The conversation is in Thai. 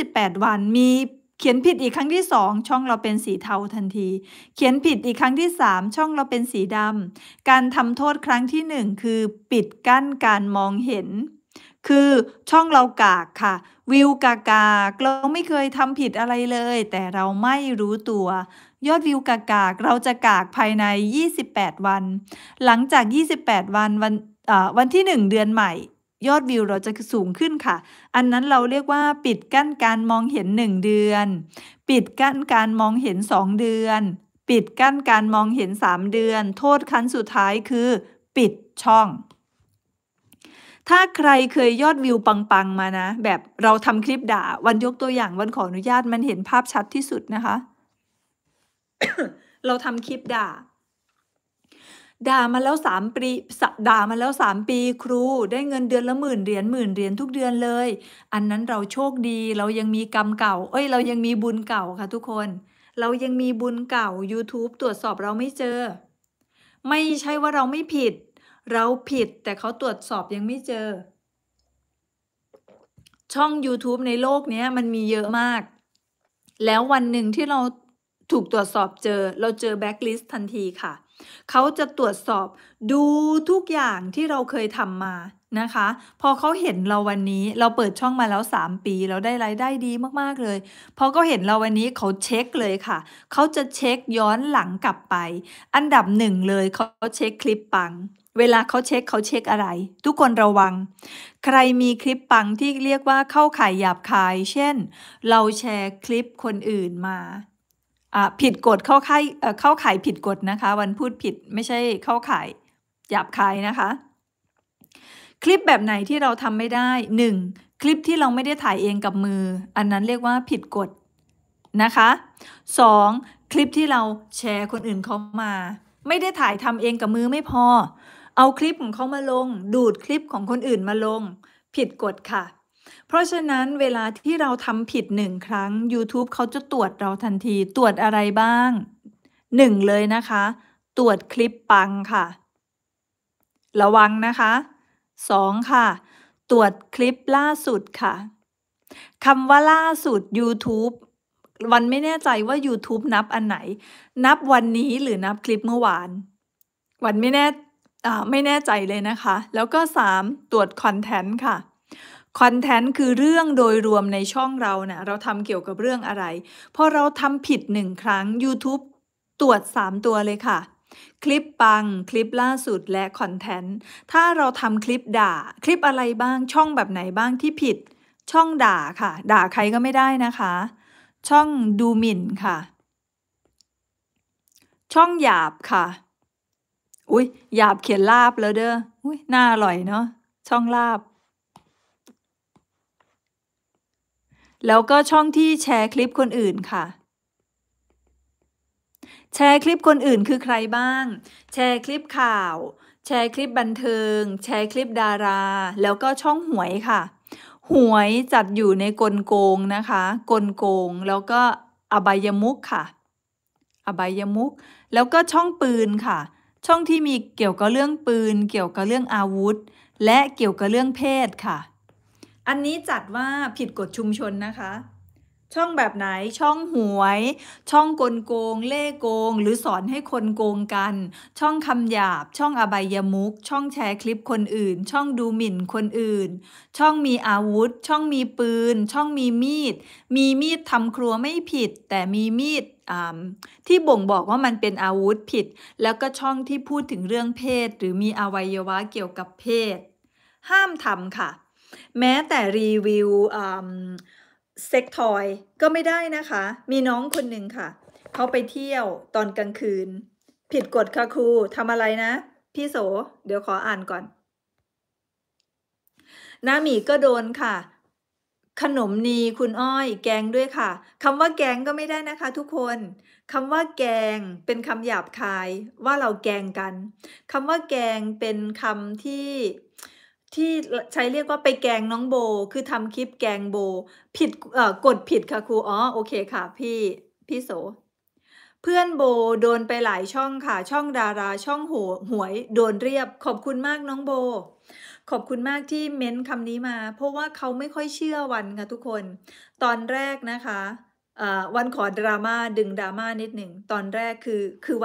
28 วันมีเขียนผิดอีกครั้งที่ 2 ช่องเราเป็นสีเทาทันที เขียนผิดอีกครั้งที่ 3 ช่องเราเป็นสีดำการทำโทษครั้งที่ 1 คือปิดกั้นการมองเห็น คือช่องเรากากค่ะวิวกากากเราไม่เคยทำผิดอะไรเลย แต่เราไม่รู้ตัว ยอดวิวกากากเราจะกากภายใน 28 วัน หลังจาก 28 วันวันวันที่ 1 เดือนใหม่ยอดวิวเราจะสูงขึ้นค่ะ อันนั้นเราเรียกว่า ปิดกั้นการมองเห็น 1 เดือน ปิดกั้นการมองเห็น 2 เดือน ปิดกั้นการมองเห็น 3 เดือน โทษคั้นสุดท้ายคือ ปิดช่อง ถ้าใครเคยยอดวิวปังๆมานะ แบบเราทำคลิปด่า วันยกตัวอย่าง วันขออนุญาต มันเห็นภาพชัดที่สุดนะคะ เราทำคลิปด่าด่ามาแล้วสามปีด่ามาแล้วสามปีครูได้เงินเดือนละหมื่นเหรียญหมื่นเหรียญทุกเดือนเลย อันนั้นเราโชคดีเรายังมีกรรมเก่า เอ้ยเรายังมีบุญเก่าค่ะ ทุกคน เรายังมีบุญเก่า YouTube ตรวจสอบเราไม่เจอ ไม่ใช่ว่าเราไม่ผิด เราผิดแต่เขาตรวจสอบยังไม่เจอ ช่อง YouTube ในโลกนี้มันมีเยอะมาก แล้ววันหนึ่งที่เราถูกตรวจสอบเจอ เราเจอแบ็กลิสต์ทันทีค่ะเขาจะตรวจสอบดูทุกอย่างที่เราเคยทำมานะคะ พอเขาเห็นเราวันนี้เราเปิดช่องมาแล้ว3ปีเราได้รายได้ดีมากๆเลย พอเขาเห็นเราวันนี้เขาเช็คเลยค่ะ เขาจะเช็คย้อนหลังกลับไป อันดับหนึ่งเลยเขาเช็คคลิปปัง เวลาเขาเช็คเขาเช็คอะไร ทุกคนระวัง ใครมีคลิปปังที่เรียกว่าเข้าข่ายหยาบคาย เช่น เราแชร์คลิปคนอื่นมาผิดกฎเข้าข่ายเข้าข่ายผิดกฎนะคะ วันพูดผิดไม่ใช่เข้าข่ายหยาบคายนะคะ คลิปแบบไหนที่เราทำไม่ได้ 1. คลิปที่เราไม่ได้ถ่ายเองกับมือ อันนั้นเรียกว่าผิดกฎนะคะ 2. คลิปที่เราแชร์คนอื่นเขามา ไม่ได้ถ่ายทำเองกับมือไม่พอเอาคลิปของเขามาลง ดูดคลิปของคนอื่นมาลง ผิดกฎค่ะเพราะฉะนั้นเวลาที่เราทำผิดหนึ่งครั้ง YouTube เขาจะตรวจเราทันทีตรวจอะไรบ้างหนึ่งเลยนะคะ ตรวจคลิปปังค่ะ ระวังนะคะสองค่ะ ตรวจคลิปล่าสุดค่ะคำว่าล่าสุด YouTube วันไม่แน่ใจว่า YouTube นับอันไหน นับวันนี้หรือนับคลิปเมื่อวาน วันไม่แน่ไม่แน่ใจเลยนะคะ แล้วก็3ตรวจคอนเทนต์ค่ะคอนเทนต์คือเรื่องโดยรวมในช่องเราเนะี่ยเราทำเกี่ยวกับเรื่องอะไรพอเราทำผิดหนึ่งครั้ง YouTube ตรวจ3ตัวเลยค่ะ คลิปปังคลิปล่าสุดและคอนเทนต์ถ้าเราทำคลิปด่าคลิปอะไรบ้างช่องแบบไหนบ้างที่ผิด ช่องด่าค่ะ ด่าใครก็ไม่ได้นะคะ ช่องดูหมิ่นค่ะ ช่องหยาบค่ะอุ้ยหยาบเขียนลาบแล้วเด้ออุ้ยน่าอร่อยเนาะช่องลาบแล้วก็ช่องที่แชร์คลิปคนอื่นค่ะ แชร์คลิปคนอื่นคือใครบ้าง แชร์คลิปข่าว แชร์คลิปบันเทิง แชร์คลิปดารา แล้วก็ช่องหวยค่ะ หวยจัดอยู่ในกลโกงนะคะ กลโกง แล้วก็อบายมุกค่ะ อบายมุก แล้วก็ช่องปืนค่ะ ช่องที่มีเกี่ยวกับเรื่องปืน เกี่ยวกับเรื่องอาวุธ และเกี่ยวกับเรื่องเพศค่ะอันนี้จัดว่าผิดกฎชุมชนนะคะ ช่องแบบไหนช่องหวยช่องกลโกง เล่โกง หรือสอนให้คนโกงกัน ช่องคำหยาบ ช่องอบายมุกช่องแชร์คลิปคนอื่น ช่องดูหมิ่นคนอื่น ช่องมีอาวุธ ช่องมีปืน ช่องมีมีด มีมีดทำครัวไม่ผิด แต่มีมีดที่บ่งบอกว่ามันเป็นอาวุธผิด แล้วก็ช่องที่พูดถึงเรื่องเพศ หรือมีอวัยวะเกี่ยวกับเพศ ห้ามทำค่ะแม้แต่รีวิวเซ็กทอยก็ไม่ได้นะคะ มีน้องคนหนึ่งค่ะ เขาไปเที่ยวตอนกลางคืน ผิดกฎค่ะครูทำอะไรนะ พี่โสเดี๋ยวขออ่านก่อน น้าหมีก็โดนค่ะ ขนมนีคุณอ้อยแกงด้วยค่ะคำว่าแกงก็ไม่ได้นะคะ ทุกคนคำว่าแกงเป็นคำหยาบคาย ว่าเราแกงกันคำว่าแกงเป็นคำที่ที่ใช้เรียกว่าไปแกงน้องโบ คือทำคลิปแกงโบ ผิดเอ่อกดผิดค่ะครู อ๋อโอเคค่ะพี่พี่โสเพื่อนโบโดนไปหลายช่องค่ะช่องดารา ช่องหหวย โดนเรียบ ขอบคุณมากน้องโบ ขอบคุณมากที่เม้นคำนี้มาเพราะว่าเขาไม่ค่อยเชื่อวันค่ะทุกคน ตอนแรกนะคะวันขอดราม่าดึงดราม่านิดหนึ่งตอนแรกคือคือ